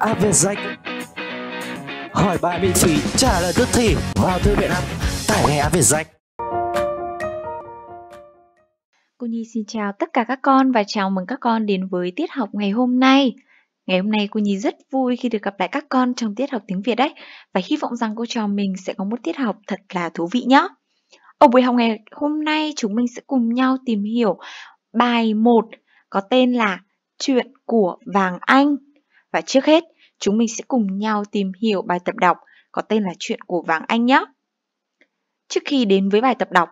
app Việt Danh Hỏi bài miễn phí, trả lời tức thì vào thư viện app, tải ngay app Việt Danh Cô Nhi xin chào tất cả các con và chào mừng các con đến với tiết học ngày hôm nay. Ngày hôm nay cô Nhi rất vui khi được gặp lại các con trong tiết học tiếng Việt đấy và hy vọng rằng cô trò mình sẽ có một tiết học thật là thú vị nhé. Ở buổi học ngày hôm nay chúng mình sẽ cùng nhau tìm hiểu bài 1 có tên là Chuyện của Vàng Anh. Và trước hết, chúng mình sẽ cùng nhau tìm hiểu bài tập đọc có tên là Chuyện của Vàng Anh nhé. Trước khi đến với bài tập đọc,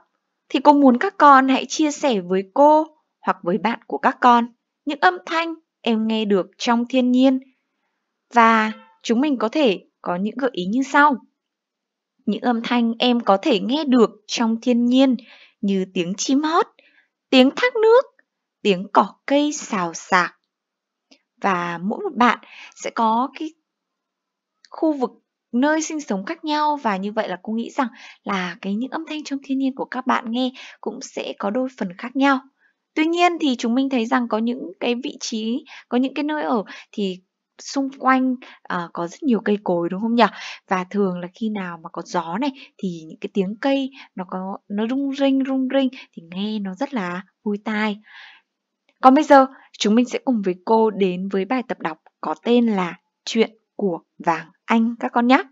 thì cô muốn các con hãy chia sẻ với cô hoặc với bạn của các con những âm thanh em nghe được trong thiên nhiên. Và chúng mình có thể có những gợi ý như sau. Những âm thanh em có thể nghe được trong thiên nhiên như tiếng chim hót, tiếng thác nước, tiếng cỏ cây xào xạc, và mỗi một bạn sẽ có cái khu vực nơi sinh sống khác nhau và như vậy là cô nghĩ rằng là cái những âm thanh trong thiên nhiên của các bạn nghe cũng sẽ có đôi phần khác nhau. Tuy nhiên thì chúng mình thấy rằng có những cái vị trí, có những cái nơi ở thì xung quanh à, có rất nhiều cây cối đúng không nhỉ? Và thường là khi nào mà có gió này thì những cái tiếng cây nó có nó rung rinh rung rinh thì nghe nó rất là vui tai. Còn bây giờ, chúng mình sẽ cùng với cô đến với bài tập đọc có tên là Chuyện của Vàng Anh các con nhé.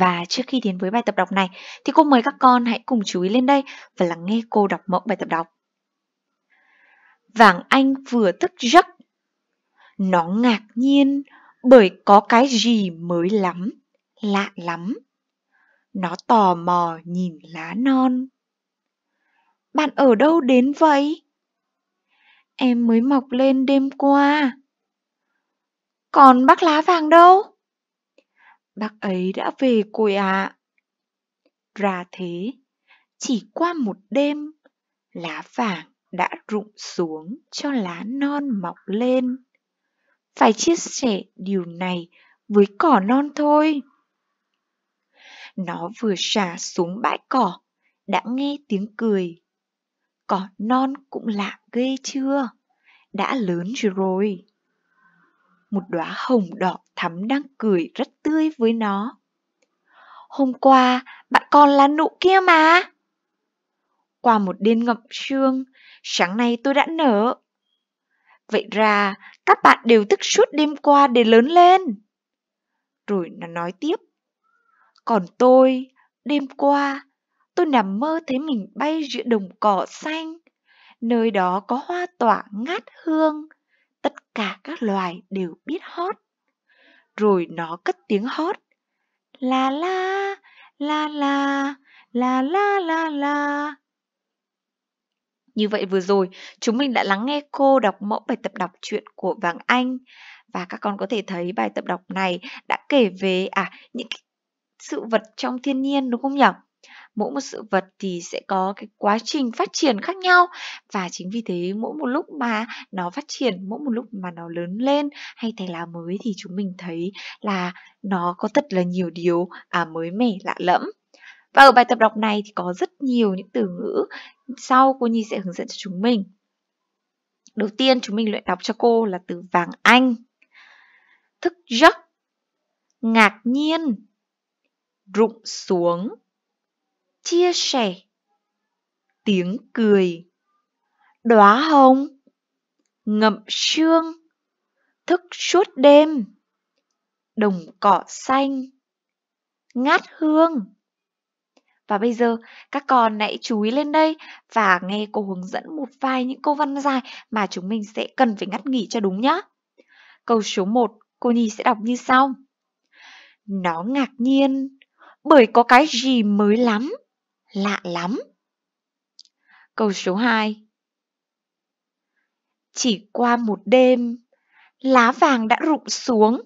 Và trước khi đến với bài tập đọc này thì cô mời các con hãy cùng chú ý lên đây và lắng nghe cô đọc mẫu bài tập đọc. Vàng Anh vừa thức giấc. Nó ngạc nhiên bởi có cái gì mới lắm, lạ lắm. Nó tò mò nhìn lá non. Bạn ở đâu đến vậy? Em mới mọc lên đêm qua. Còn bác lá vàng đâu? Bác ấy đã về rồi ạ. À. Ra thế, chỉ qua một đêm, lá vàng đã rụng xuống cho lá non mọc lên. Phải chia sẻ điều này với cỏ non thôi. Nó vừa xả xuống bãi cỏ, đã nghe tiếng cười còn non cũng lạ ghê chưa đã lớn rồi một đóa hồng đỏ thắm đang cười rất tươi với nó hôm qua bạn còn là nụ kia mà qua một đêm ngậm sương sáng nay tôi đã nở vậy ra các bạn đều thức suốt đêm qua để lớn lên rồi nó nói tiếp còn tôi đêm qua tôi nằm mơ thấy mình bay giữa đồng cỏ xanh. Nơi đó có hoa tỏa ngát hương, tất cả các loài đều biết hót. Rồi nó cất tiếng hót. La la, la la, la la la la. Như vậy vừa rồi, chúng mình đã lắng nghe cô đọc mẫu bài tập đọc truyện của Vàng Anh và các con có thể thấy bài tập đọc này đã kể về à những sự vật trong thiên nhiên đúng không nhỉ? mỗi một sự vật thì sẽ có cái quá trình phát triển khác nhau và chính vì thế mỗi một lúc mà nó phát triển mỗi một lúc mà nó lớn lên hay thành lá mới thì chúng mình thấy là nó có thật là nhiều điều à, mới mẻ lạ lẫm và ở bài tập đọc này thì có rất nhiều những từ ngữ sau cô Nhi sẽ hướng dẫn cho chúng mình đầu tiên chúng mình luyện đọc cho cô là từ vàng anh thức giấc ngạc nhiên rụng xuống chia sẻ tiếng cười đóa hồng ngậm sương thức suốt đêm đồng cỏ xanh ngát hương và bây giờ các con hãy chú ý lên đây và nghe cô hướng dẫn một vài những câu văn dài mà chúng mình sẽ cần phải ngắt nghỉ cho đúng nhé. Câu số 1 cô Nhi sẽ đọc như sau. Nó ngạc nhiên bởi có cái gì mới lắm Lạ lắm. Câu số 2 Chỉ qua một đêm, lá vàng đã rụng xuống,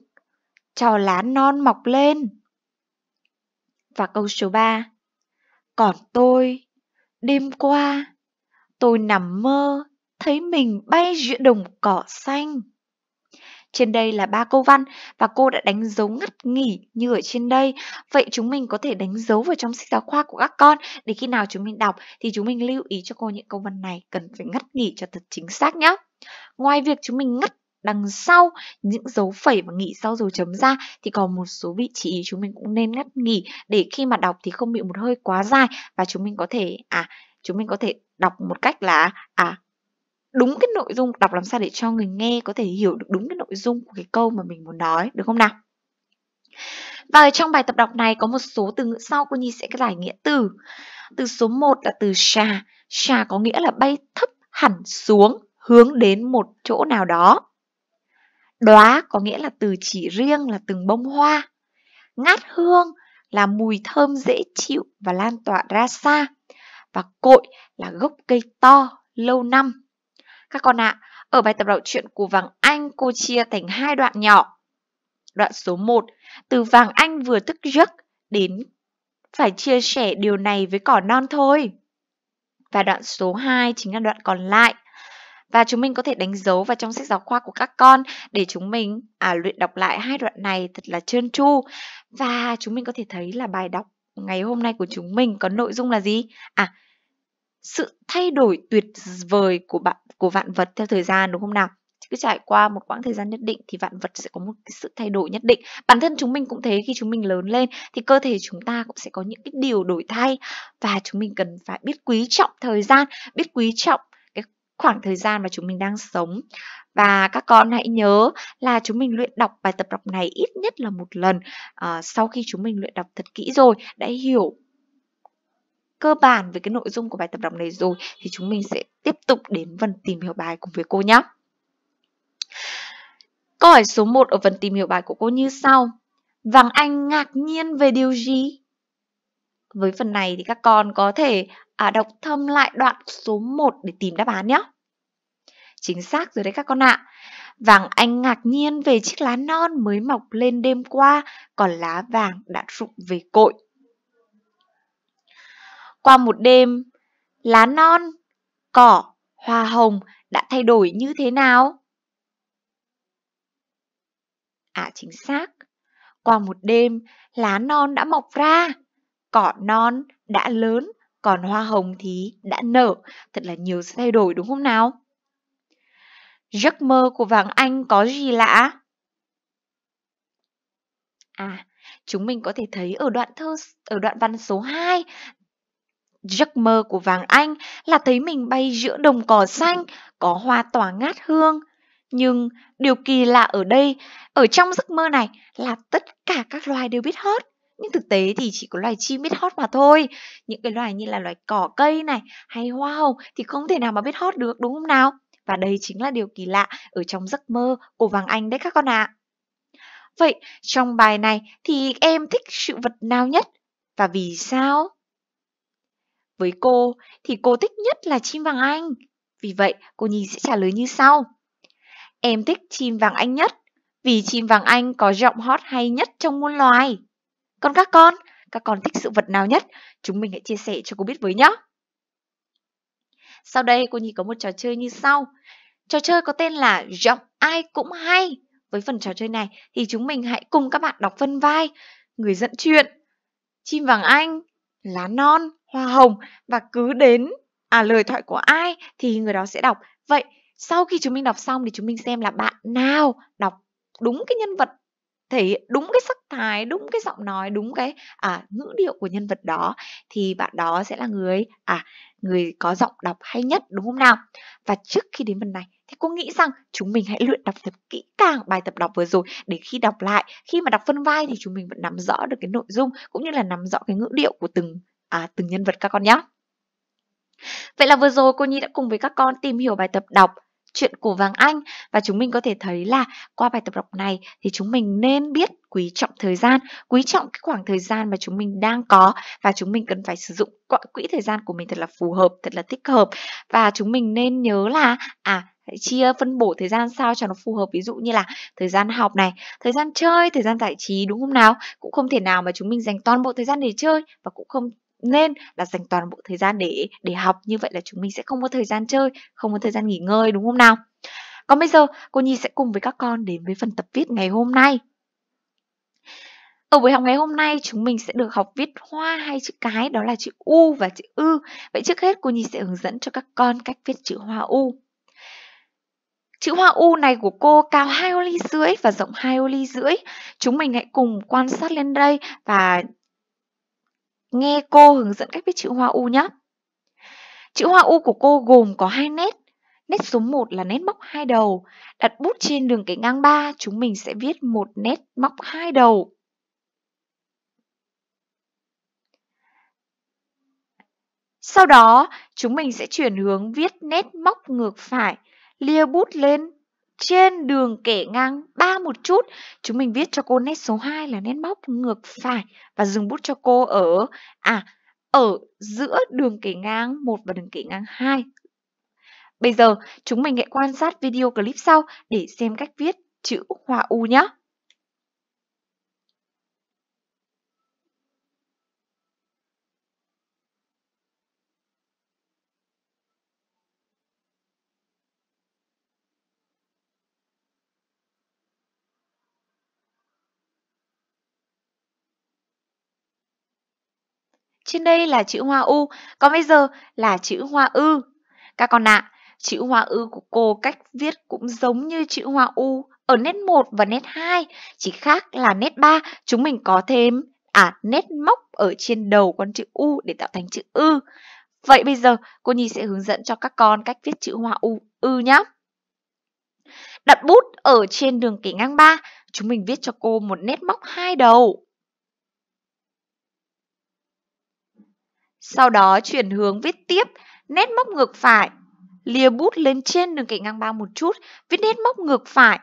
cho lá non mọc lên. Và câu số 3 Còn tôi, đêm qua, tôi nằm mơ thấy mình bay giữa đồng cỏ xanh. Trên đây là ba câu văn và cô đã đánh dấu ngắt nghỉ như ở trên đây. Vậy chúng mình có thể đánh dấu vào trong sách giáo khoa của các con để khi nào chúng mình đọc thì chúng mình lưu ý cho cô những câu văn này cần phải ngắt nghỉ cho thật chính xác nhé. Ngoài việc chúng mình ngắt đằng sau những dấu phẩy và nghỉ sau dấu chấm ra thì còn một số vị trí chúng mình cũng nên ngắt nghỉ để khi mà đọc thì không bị một hơi quá dài và chúng mình có thể à chúng mình có thể đọc một cách là à đúng cái nội dung đọc làm sao để cho người nghe có thể hiểu được đúng cái nội dung của cái câu mà mình muốn nói được không nào và ở trong bài tập đọc này có một số từ ngữ sau cô Nhi sẽ giải nghĩa từ. Từ số 1 là từ xà. Xà có nghĩa là bay thấp hẳn xuống, hướng đến một chỗ nào đó. Đóa có nghĩa là từ chỉ riêng là từng bông hoa. Ngát hương là mùi thơm dễ chịu và lan tỏa ra xa. Và cội là gốc cây to, lâu năm. Các con ạ, à, ở bài tập đọc truyện của Vàng Anh cô chia thành hai đoạn nhỏ. Đoạn số 1, từ Vàng Anh vừa thức giấc đến phải chia sẻ điều này với cỏ non thôi. Và đoạn số 2 chính là đoạn còn lại. Và chúng mình có thể đánh dấu vào trong sách giáo khoa của các con để chúng mình à, luyện đọc lại hai đoạn này thật là trơn tru. Và chúng mình có thể thấy là bài đọc ngày hôm nay của chúng mình có nội dung là gì? À, sự thay đổi tuyệt vời của bạn của vạn vật theo thời gian đúng không nào cứ trải qua một quãng thời gian nhất định thì vạn vật sẽ có một cái sự thay đổi nhất định bản thân chúng mình cũng thế khi chúng mình lớn lên thì cơ thể chúng ta cũng sẽ có những cái điều đổi thay và chúng mình cần phải biết quý trọng thời gian biết quý trọng cái khoảng thời gian mà chúng mình đang sống và các con hãy nhớ là chúng mình luyện đọc bài tập đọc này ít nhất là một lần à, sau khi chúng mình luyện đọc thật kỹ rồi đã hiểu cơ bản về cái nội dung của bài tập đọc này rồi thì chúng mình sẽ tiếp tục đến phần tìm hiểu bài cùng với cô nhé. Câu hỏi số 1 ở phần tìm hiểu bài của cô như sau. Vàng Anh ngạc nhiên về điều gì? Với phần này thì các con có thể à, đọc thâm lại đoạn số 1 để tìm đáp án nhé. Chính xác rồi đấy các con ạ. À. Vàng Anh ngạc nhiên về chiếc lá non mới mọc lên đêm qua, còn lá vàng đã rụng về cội. Qua một đêm, lá non, cỏ, hoa hồng đã thay đổi như thế nào? À chính xác, qua một đêm lá non đã mọc ra, cỏ non đã lớn, còn hoa hồng thì đã nở, thật là nhiều sự thay đổi đúng không nào? Giấc mơ của vàng anh có gì lạ? À, chúng mình có thể thấy ở đoạn thơ ở đoạn văn số 2 Giấc mơ của Vàng Anh là thấy mình bay giữa đồng cỏ xanh, có hoa tỏa ngát hương. Nhưng điều kỳ lạ ở đây, ở trong giấc mơ này là tất cả các loài đều biết hót. Nhưng thực tế thì chỉ có loài chim biết hót mà thôi. Những cái loài như là loài cỏ cây này hay hoa hồng thì không thể nào mà biết hót được đúng không nào? Và đây chính là điều kỳ lạ ở trong giấc mơ của Vàng Anh đấy các con ạ. À. Vậy trong bài này thì em thích sự vật nào nhất? Và vì sao? Với cô thì cô thích nhất là chim vàng anh. Vì vậy, cô Nhi sẽ trả lời như sau. Em thích chim vàng anh nhất, vì chim vàng anh có giọng hót hay nhất trong muôn loài. Còn các con, các con thích sự vật nào nhất? Chúng mình hãy chia sẻ cho cô biết với nhé. Sau đây, cô Nhi có một trò chơi như sau. Trò chơi có tên là Giọng ai cũng hay. Với phần trò chơi này thì chúng mình hãy cùng các bạn đọc phân vai. Người dẫn chuyện, chim vàng anh, lá non, hoa hồng và cứ đến à lời thoại của ai thì người đó sẽ đọc. Vậy sau khi chúng mình đọc xong thì chúng mình xem là bạn nào đọc đúng cái nhân vật thể đúng cái sắc thái, đúng cái giọng nói, đúng cái à ngữ điệu của nhân vật đó thì bạn đó sẽ là người à người có giọng đọc hay nhất đúng không nào? Và trước khi đến phần này thì cô nghĩ rằng chúng mình hãy luyện đọc thật kỹ càng bài tập đọc vừa rồi để khi đọc lại, khi mà đọc phân vai thì chúng mình vẫn nắm rõ được cái nội dung cũng như là nắm rõ cái ngữ điệu của từng à, từng nhân vật các con nhé. Vậy là vừa rồi cô Nhi đã cùng với các con tìm hiểu bài tập đọc chuyện của Vàng Anh và chúng mình có thể thấy là qua bài tập đọc này thì chúng mình nên biết quý trọng thời gian, quý trọng cái khoảng thời gian mà chúng mình đang có và chúng mình cần phải sử dụng quỹ thời gian của mình thật là phù hợp, thật là thích hợp và chúng mình nên nhớ là à hãy chia phân bổ thời gian sao cho nó phù hợp ví dụ như là thời gian học này thời gian chơi thời gian giải trí đúng không nào cũng không thể nào mà chúng mình dành toàn bộ thời gian để chơi và cũng không nên là dành toàn bộ thời gian để để học như vậy là chúng mình sẽ không có thời gian chơi không có thời gian nghỉ ngơi đúng không nào còn bây giờ cô nhi sẽ cùng với các con đến với phần tập viết ngày hôm nay ở buổi học ngày hôm nay chúng mình sẽ được học viết hoa hay chữ cái đó là chữ U và chữ Ư. Vậy trước hết cô Nhi sẽ hướng dẫn cho các con cách viết chữ hoa U. Chữ hoa U này của cô cao hai ô ly rưỡi và rộng hai ô ly rưỡi. Chúng mình hãy cùng quan sát lên đây và Nghe cô hướng dẫn cách viết chữ hoa U nhé. Chữ hoa U của cô gồm có hai nét. Nét số 1 là nét móc hai đầu. Đặt bút trên đường kẻ ngang 3, chúng mình sẽ viết một nét móc hai đầu. Sau đó, chúng mình sẽ chuyển hướng viết nét móc ngược phải, lia bút lên trên đường kẻ ngang ba một chút. Chúng mình viết cho cô nét số 2 là nét móc ngược phải và dừng bút cho cô ở à ở giữa đường kẻ ngang một và đường kẻ ngang 2. Bây giờ chúng mình hãy quan sát video clip sau để xem cách viết chữ hoa u nhé. Trên đây là chữ hoa U, còn bây giờ là chữ hoa ư. Các con ạ, à, chữ hoa ư của cô cách viết cũng giống như chữ hoa U ở nét 1 và nét 2, chỉ khác là nét 3 chúng mình có thêm à nét móc ở trên đầu con chữ U để tạo thành chữ ư. Vậy bây giờ cô Nhi sẽ hướng dẫn cho các con cách viết chữ hoa U ư nhé. Đặt bút ở trên đường kẻ ngang 3, chúng mình viết cho cô một nét móc hai đầu. Sau đó chuyển hướng viết tiếp, nét móc ngược phải. Lìa bút lên trên đường cạnh ngang ba một chút, viết nét móc ngược phải.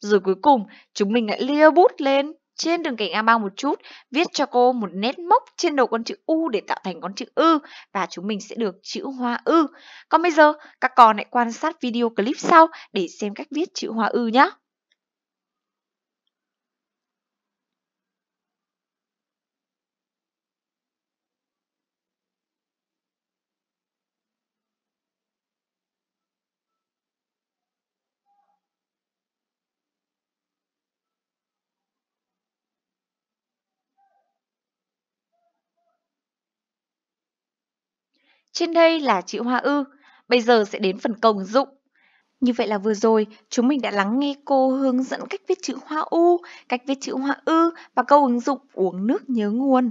Rồi cuối cùng, chúng mình lại lia bút lên trên đường cạnh ngang 3 một chút, viết cho cô một nét móc trên đầu con chữ U để tạo thành con chữ Ư và chúng mình sẽ được chữ hoa Ư. Còn bây giờ, các con hãy quan sát video clip sau để xem cách viết chữ hoa Ư nhé. Trên đây là chữ hoa ư. Bây giờ sẽ đến phần công dụng. Như vậy là vừa rồi, chúng mình đã lắng nghe cô hướng dẫn cách viết chữ hoa u, cách viết chữ hoa ư và câu ứng dụng uống nước nhớ nguồn.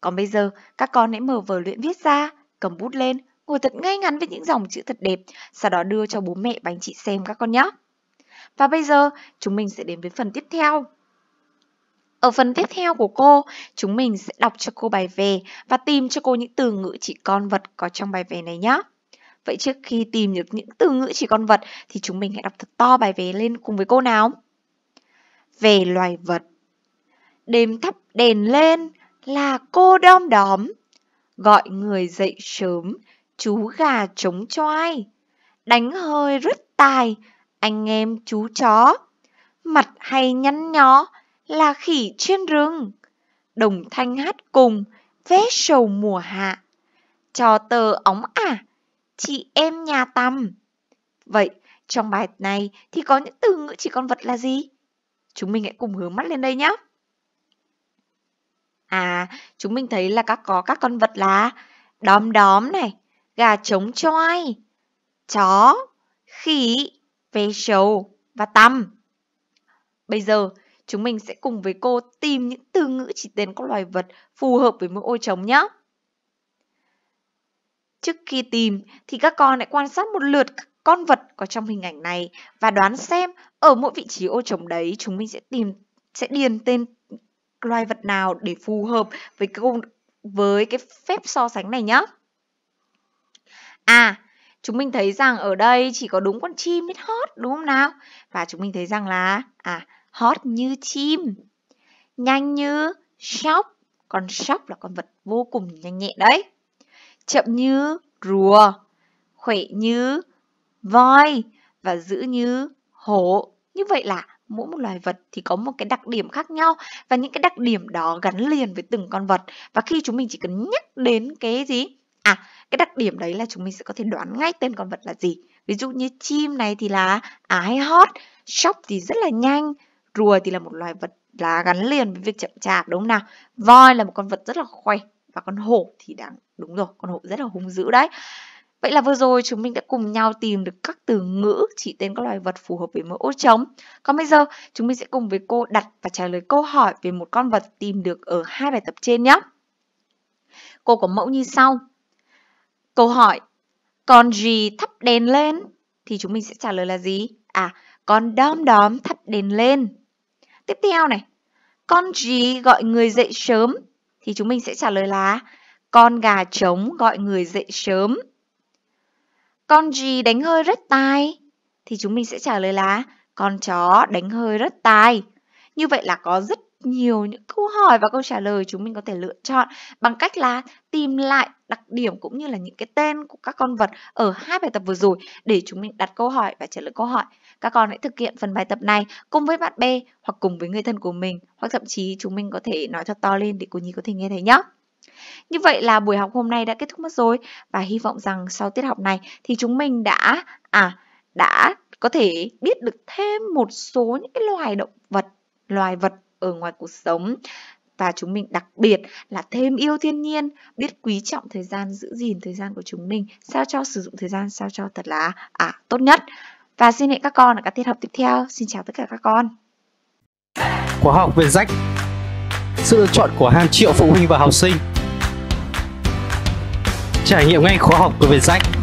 Còn bây giờ, các con hãy mở vở luyện viết ra, cầm bút lên, ngồi thật ngay ngắn với những dòng chữ thật đẹp, sau đó đưa cho bố mẹ và anh chị xem các con nhé. Và bây giờ, chúng mình sẽ đến với phần tiếp theo. Ở phần tiếp theo của cô, chúng mình sẽ đọc cho cô bài về và tìm cho cô những từ ngữ chỉ con vật có trong bài về này nhé. Vậy trước khi tìm được những từ ngữ chỉ con vật thì chúng mình hãy đọc thật to bài về lên cùng với cô nào. Về loài vật Đêm thắp đèn lên là cô đom đóm Gọi người dậy sớm, chú gà trống choai Đánh hơi rất tài, anh em chú chó Mặt hay nhăn nhó, là khỉ trên rừng. Đồng thanh hát cùng, vé sầu mùa hạ. Trò tờ ống à, chị em nhà tầm. Vậy, trong bài này thì có những từ ngữ chỉ con vật là gì? Chúng mình hãy cùng hướng mắt lên đây nhé. À, chúng mình thấy là các có các con vật là đom đóm này, gà trống choi, chó, khỉ, ve sầu và tăm. Bây giờ Chúng mình sẽ cùng với cô tìm những từ ngữ chỉ tên các loài vật phù hợp với mỗi ô trống nhé. Trước khi tìm thì các con hãy quan sát một lượt con vật có trong hình ảnh này và đoán xem ở mỗi vị trí ô trống đấy chúng mình sẽ tìm sẽ điền tên loài vật nào để phù hợp với cái với cái phép so sánh này nhé. À, chúng mình thấy rằng ở đây chỉ có đúng con chim biết hót đúng không nào? Và chúng mình thấy rằng là à hót như chim nhanh như sóc con sóc là con vật vô cùng nhanh nhẹn đấy chậm như rùa khỏe như voi và dữ như hổ như vậy là mỗi một loài vật thì có một cái đặc điểm khác nhau và những cái đặc điểm đó gắn liền với từng con vật và khi chúng mình chỉ cần nhắc đến cái gì à cái đặc điểm đấy là chúng mình sẽ có thể đoán ngay tên con vật là gì ví dụ như chim này thì là à hay hót sóc thì rất là nhanh rùa thì là một loài vật là gắn liền với việc chậm chạp đúng không nào voi là một con vật rất là khoe và con hổ thì đáng đúng rồi con hổ rất là hung dữ đấy Vậy là vừa rồi chúng mình đã cùng nhau tìm được các từ ngữ chỉ tên các loài vật phù hợp với mỗi ô trống. Còn bây giờ chúng mình sẽ cùng với cô đặt và trả lời câu hỏi về một con vật tìm được ở hai bài tập trên nhé. Cô có mẫu như sau. Câu hỏi, con gì thắp đèn lên? Thì chúng mình sẽ trả lời là gì? À, con đom đóm thắp đèn lên. Tiếp theo này, con gì gọi người dậy sớm? Thì chúng mình sẽ trả lời là con gà trống gọi người dậy sớm. Con gì đánh hơi rất tai? Thì chúng mình sẽ trả lời là con chó đánh hơi rất tai. Như vậy là có rất nhiều những câu hỏi và câu trả lời chúng mình có thể lựa chọn bằng cách là tìm lại đặc điểm cũng như là những cái tên của các con vật ở hai bài tập vừa rồi để chúng mình đặt câu hỏi và trả lời câu hỏi. Các con hãy thực hiện phần bài tập này cùng với bạn b hoặc cùng với người thân của mình hoặc thậm chí chúng mình có thể nói thật to lên để cô Nhi có thể nghe thấy nhé. Như vậy là buổi học hôm nay đã kết thúc mất rồi và hy vọng rằng sau tiết học này thì chúng mình đã à đã có thể biết được thêm một số những cái loài động vật, loài vật ở ngoài cuộc sống và chúng mình đặc biệt là thêm yêu thiên nhiên, biết quý trọng thời gian, giữ gìn thời gian của chúng mình, sao cho sử dụng thời gian sao cho thật là à tốt nhất. Và xin hẹn các con ở các tiết học tiếp theo. Xin chào tất cả các con. Khóa học về rách Sự lựa chọn của hàng triệu phụ huynh và học sinh Trải nghiệm ngay khóa học của Việt Rách